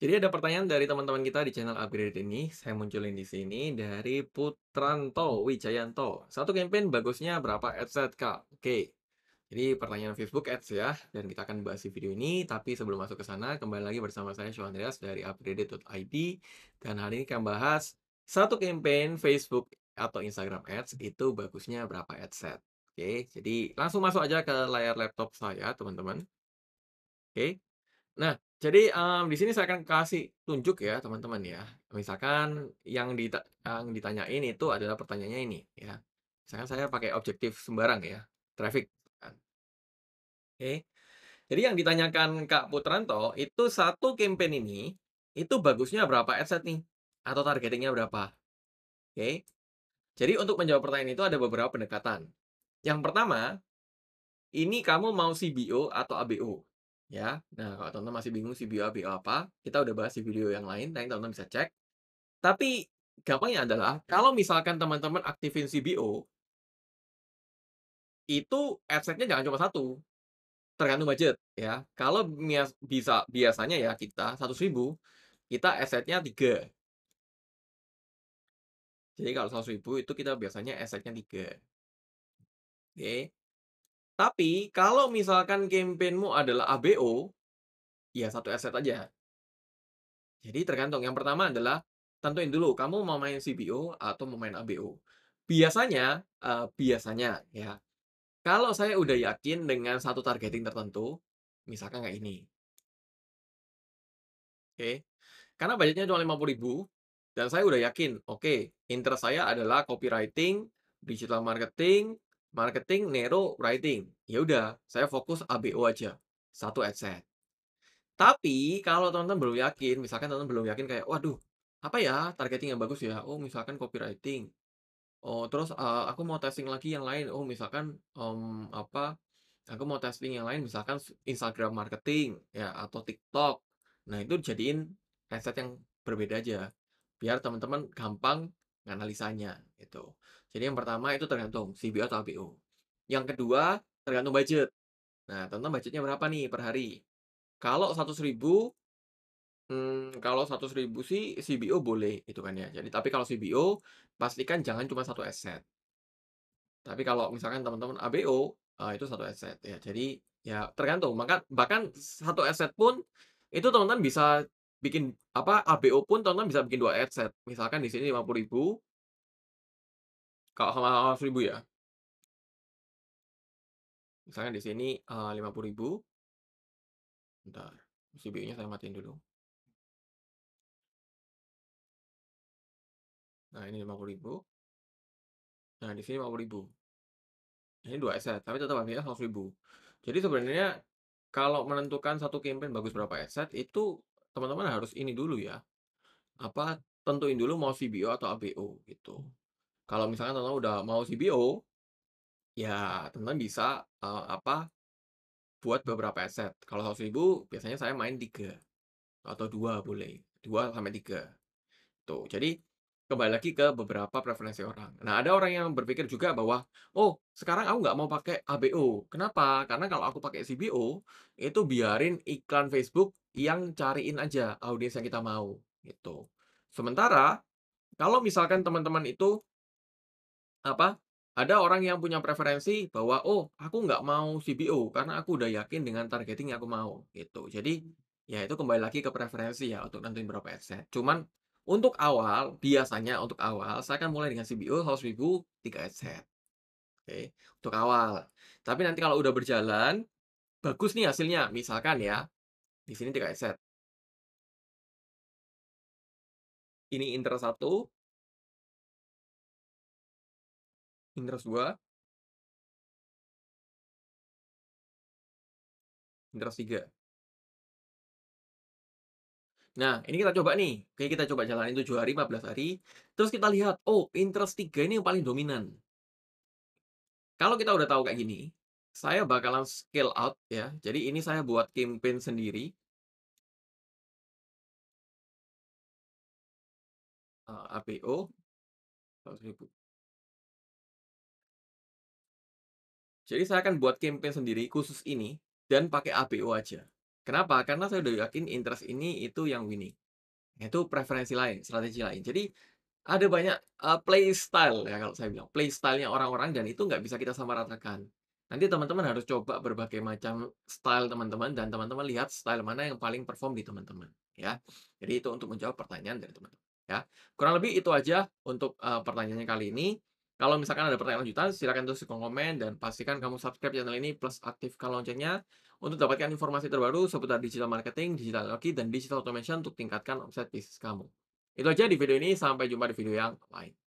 Jadi ada pertanyaan dari teman-teman kita di channel Upgrade ini, saya munculin di sini dari Putranto Wijayanto. Satu campaign bagusnya berapa set kak? Oke, jadi pertanyaan Facebook Ads ya, dan kita akan bahas di video ini. Tapi sebelum masuk ke sana, kembali lagi bersama saya Shu Andreas dari upgrade.id. Dan hari ini akan bahas satu campaign Facebook atau Instagram Ads itu bagusnya berapa set? Oke, jadi langsung masuk aja ke layar laptop saya teman-teman. Oke, Nah, jadi, um, di sini saya akan kasih tunjuk ya teman-teman ya. Misalkan yang dita yang ditanyain itu adalah pertanyaannya ini ya. Misalkan saya pakai objektif sembarang ya, traffic kan. Oke. Jadi yang ditanyakan Kak Putranto itu satu campaign ini, itu bagusnya berapa adset nih? Atau targetingnya berapa? Oke. Jadi untuk menjawab pertanyaan itu ada beberapa pendekatan. Yang pertama, ini kamu mau CBO atau ABO? ya. Nah, kalau tonton masih bingung CBO BO apa, kita udah bahas di video yang lain, nanti teman-teman bisa cek. Tapi gampangnya adalah kalau misalkan teman-teman aktifin CBO itu asetnya jangan cuma satu, tergantung budget ya. Kalau bisa biasanya ya kita 100.000, kita asetnya tiga. Jadi kalau 100.000 itu kita biasanya asetnya tiga. Oke. Okay. Tapi kalau misalkan campaignmu adalah ABO, ya satu aset aja. Jadi tergantung. Yang pertama adalah tentuin dulu kamu mau main CBO atau mau main ABO. Biasanya, uh, biasanya ya. Kalau saya udah yakin dengan satu targeting tertentu, misalkan kayak ini. Oke. Okay. Karena budgetnya cuma 50 ribu, dan saya udah yakin, oke, okay, interest saya adalah copywriting, digital marketing, Marketing, Nero, Writing. Ya udah, saya fokus ABO aja. Satu adset. Tapi kalau teman-teman belum yakin, misalkan teman-teman belum yakin kayak, waduh, apa ya targeting yang bagus ya? Oh, misalkan copywriting. Oh, terus uh, aku mau testing lagi yang lain. Oh, misalkan um, apa? Aku mau testing yang lain, misalkan Instagram marketing ya atau TikTok. Nah, itu jadiin headset yang berbeda aja. Biar teman-teman gampang analisanya itu. Jadi yang pertama itu tergantung CBO atau ABO. Yang kedua tergantung budget. Nah, tentang budgetnya berapa nih per hari? Kalau 100 ribu, hmm, kalau 100 ribu sih CBO boleh itu kan ya. Jadi tapi kalau CBO pastikan jangan cuma satu aset. Tapi kalau misalkan teman-teman ABO uh, ah, itu satu aset ya. Jadi ya tergantung. Maka bahkan satu aset pun itu teman-teman bisa bikin apa ABO pun tonton bisa bikin dua headset. Misalkan di sini puluh ribu, kalau sama 50 ribu ya. Misalkan di sini uh, puluh ribu. Bentar, CPU-nya saya matiin dulu. Nah, ini lima puluh ribu. Nah, di sini puluh ribu. Ini dua headset, tapi tetap harganya seratus ribu. Jadi sebenarnya kalau menentukan satu campaign bagus berapa headset itu teman-teman harus ini dulu ya, apa, tentuin dulu mau CBO atau ABO gitu. Kalau misalnya teman-teman udah mau CBO, ya teman-teman bisa uh, apa buat beberapa aset. Kalau seratus ribu biasanya saya main tiga atau dua boleh. dua sampai tiga Tuh. Gitu. Jadi kembali lagi ke beberapa preferensi orang. Nah, ada orang yang berpikir juga bahwa, oh, sekarang aku nggak mau pakai ABO. Kenapa? Karena kalau aku pakai CBO, itu biarin iklan Facebook yang cariin aja audiens yang kita mau gitu. Sementara kalau misalkan teman-teman itu apa ada orang yang punya preferensi bahwa oh aku nggak mau CBO karena aku udah yakin dengan targeting yang aku mau gitu. Jadi ya itu kembali lagi ke preferensi ya untuk nentuin berapa adset. Cuman untuk awal biasanya untuk awal saya akan mulai dengan CBO 100.000 3 adset. Oke, untuk awal. Tapi nanti kalau udah berjalan bagus nih hasilnya misalkan ya di sini tidak set. Ini inter 1. Inter 2. Inter 3. Nah, ini kita coba nih. Oke, kita coba jalanin 7 hari, 15 hari. Terus kita lihat, oh, interest 3 ini yang paling dominan. Kalau kita udah tahu kayak gini, saya bakalan scale out ya. Jadi ini saya buat campaign sendiri. Uh, eh, APO Jadi saya akan buat campaign sendiri khusus ini dan pakai APO aja. Kenapa? Karena saya udah yakin interest ini itu yang winning. Itu preferensi lain, strategi lain. Jadi ada banyak uh, eh, play style ya kalau saya bilang. Play style orang-orang dan itu nggak bisa kita samaratakan. Nanti teman-teman harus coba berbagai macam style teman-teman dan teman-teman lihat style mana yang paling perform di teman-teman ya. Jadi itu untuk menjawab pertanyaan dari teman-teman ya. Kurang lebih itu aja untuk uh, pertanyaannya kali ini. Kalau misalkan ada pertanyaan lanjutan, silakan tulis di kolom komen dan pastikan kamu subscribe channel ini plus aktifkan loncengnya untuk dapatkan informasi terbaru seputar digital marketing, digital loki, dan digital automation untuk tingkatkan omset bisnis kamu. Itu aja di video ini, sampai jumpa di video yang lain.